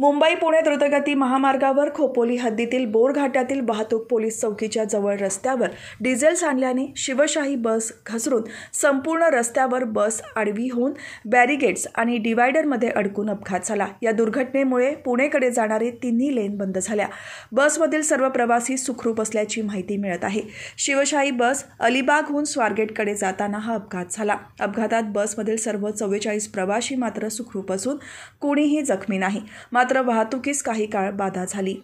मुंबई पुणे द्रुतगती महामार्गावर खोपोली हद्दीतील बोरघाट्यातील वाहतूक पोलीस चौकीच्या जवळ रस्त्यावर डिझेल सांडल्याने शिवशाही बस घसरून संपूर्ण रस्त्यावर बस आडवी होऊन बॅरिगेट्स आणि डिव्हायडरमध्ये अडकून अपघात झाला या दुर्घटनेमुळे पुणेकडे जाणारे तिन्ही लेन बंद झाल्या बसमधील सर्व प्रवासी सुखरूप असल्याची माहिती मिळत आहे शिवशाही बस अलिबागहून स्वारगेटकडे जाताना हा अपघात झाला अपघातात बसमधील सर्व चव्वेचाळीस प्रवासी मात्र सुखरूप असून कुणीही जखमी नाही मात्र वाहतुकीस काही काळ बाधा झाली